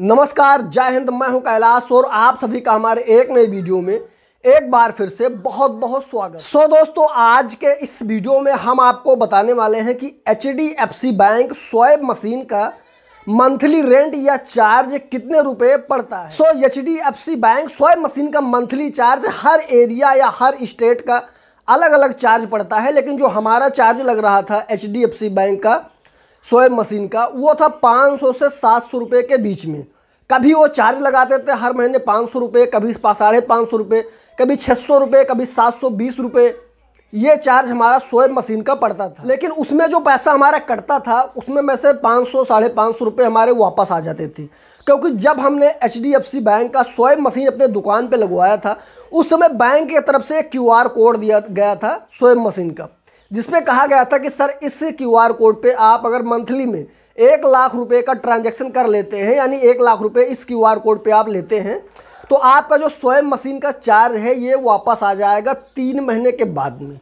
नमस्कार जय हिंद मैं हूं कैलाश और आप सभी का हमारे एक नए वीडियो में एक बार फिर से बहुत बहुत स्वागत सो दोस्तों आज के इस वीडियो में हम आपको बताने वाले हैं कि एच बैंक स्वैप मशीन का मंथली रेंट या चार्ज कितने रुपए पड़ता है so H D F C bank swap machine का मंथली चार्ज हर एरिया या हर स्टेट का अलग अलग चार्ज पड़ता है लेकिन जो हमारा चार्ज लग रहा था H D F C bank का सोएब मशीन का वो था पाँच सौ से सात सौ रुपये के बीच में कभी वो चार्ज लगाते थे हर महीने पाँच सौ रुपये कभी साढ़े पाँच सौ रुपये कभी छः सौ रुपये कभी सात सौ बीस रुपये ये चार्ज हमारा सोएब मशीन का पड़ता था लेकिन उसमें जो पैसा हमारा कटता था उसमें में से पाँच सौ साढ़े पाँच सौ रुपये हमारे वापस आ जाते थे क्योंकि जब हमने एच बैंक का सोएब मशीन अपने दुकान पर लगवाया था उस समय बैंक की तरफ से आर कोड दिया गया था सोएब मशीन का जिसमें कहा गया था कि सर इस क्यूआर कोड पे आप अगर मंथली में एक लाख रुपए का ट्रांजैक्शन कर लेते हैं यानी एक लाख रुपए इस क्यूआर कोड पे आप लेते हैं तो आपका जो स्वयं मशीन का चार्ज है ये वापस आ जाएगा तीन महीने के बाद में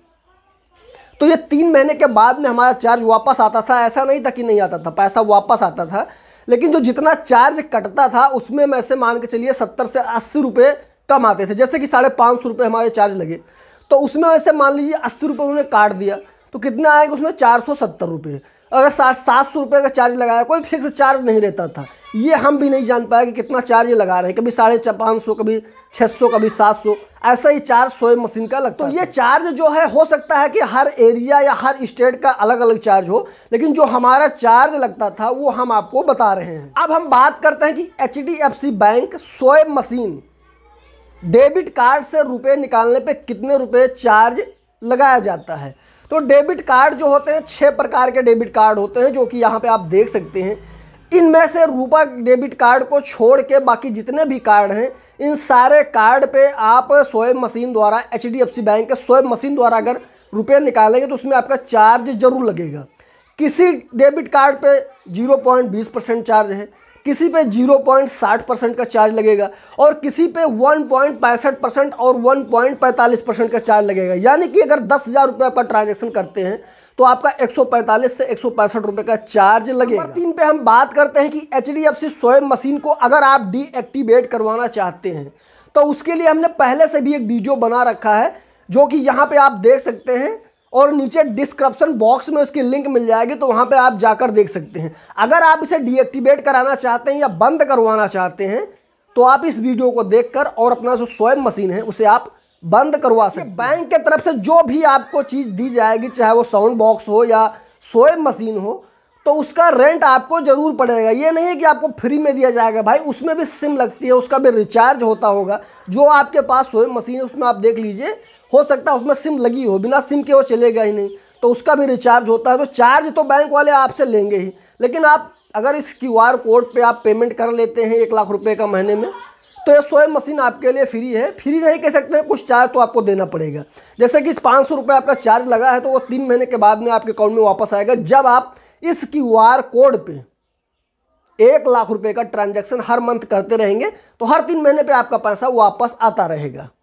तो ये तीन महीने के बाद में हमारा चार्ज वापस आता था ऐसा नहीं था कि नहीं आता था पैसा वापस आता था लेकिन जो जितना चार्ज कटता था उसमें मैं से मान के चलिए सत्तर से अस्सी रुपये कम आते थे जैसे कि साढ़े पाँच सौ रुपये हमारे चार्ज लगे तो उसमें वैसे मान लीजिए अस्सी रुपये उन्होंने काट दिया तो कितना आएगा उसमें चार सौ सत्तर रुपये अगर साठ सात सौ रुपये का चार्ज लगाया कोई फिक्स चार्ज नहीं रहता था ये हम भी नहीं जान पाए कि कितना चार्ज लगा रहे हैं कभी साढ़े चार पाँच सौ कभी छः सौ कभी सात सौ ऐसा ही चार्ज सोए मशीन का लगता तो ये चार्ज जो है हो सकता है कि हर एरिया या हर स्टेट का अलग अलग चार्ज हो लेकिन जो हमारा चार्ज लगता था वो हम आपको बता रहे हैं अब हम बात करते हैं कि एच बैंक सोए मशीन डेबिट कार्ड से रुपए निकालने पे कितने रुपए चार्ज लगाया जाता है तो डेबिट कार्ड जो होते हैं छः प्रकार के डेबिट कार्ड होते हैं जो कि यहाँ पे आप देख सकते हैं इनमें से रूपा डेबिट कार्ड को छोड़ के बाकी जितने भी कार्ड हैं इन सारे कार्ड पे आप स्वयं मशीन द्वारा एच बैंक के स्वयं मशीन द्वारा अगर रुपये निकालेंगे तो उसमें आपका चार्ज ज़रूर लगेगा किसी डेबिट कार्ड पर जीरो परसेंट चार्ज है किसी पे 0.60 परसेंट का चार्ज लगेगा और किसी पे वन परसेंट और 1.45 परसेंट का चार्ज लगेगा यानी कि अगर दस हज़ार रुपये पर ट्रांजेक्शन करते हैं तो आपका 145 से एक रुपए का चार्ज लगेगा तीन पे हम बात करते हैं कि एच डी एफ सी स्वयं मशीन को अगर आप डीएक्टिवेट करवाना चाहते हैं तो उसके लिए हमने पहले से भी एक वीडियो बना रखा है जो कि यहाँ पर आप देख सकते हैं और नीचे डिस्क्रिप्शन बॉक्स में उसकी लिंक मिल जाएगी तो वहाँ पर आप जाकर देख सकते हैं अगर आप इसे डीएक्टिवेट कराना चाहते हैं या बंद करवाना चाहते हैं तो आप इस वीडियो को देखकर और अपना जो स्वयं मशीन है उसे आप बंद करवा सकते बैंक के तरफ से जो भी आपको चीज़ दी जाएगी चाहे वो साउंड बॉक्स हो या स्वयं मशीन हो तो उसका रेंट आपको ज़रूर पड़ेगा ये नहीं है कि आपको फ्री में दिया जाएगा भाई उसमें भी सिम लगती है उसका भी रिचार्ज होता होगा जो आपके पास स्वयं मशीन है उसमें आप देख लीजिए हो सकता है उसमें सिम लगी हो बिना सिम के वो चलेगा ही नहीं तो उसका भी रिचार्ज होता है तो चार्ज तो बैंक वाले आपसे लेंगे ही लेकिन आप अगर इस क्यू आर कोड पर आप पेमेंट कर लेते हैं एक लाख रुपये का महीने में तो ये स्वयं मशीन आपके लिए फ्री है फ्री नहीं कह सकते हैं कुछ चार्ज तो आपको देना पड़ेगा जैसे कि इस पाँच सौ आपका चार्ज लगा है तो वो तीन महीने के बाद में आपके अकाउंट में वापस आएगा जब आप इस क्यू आर कोड पर एक लाख रुपए का ट्रांजैक्शन हर मंथ करते रहेंगे तो हर तीन महीने पे आपका पैसा वापस आता रहेगा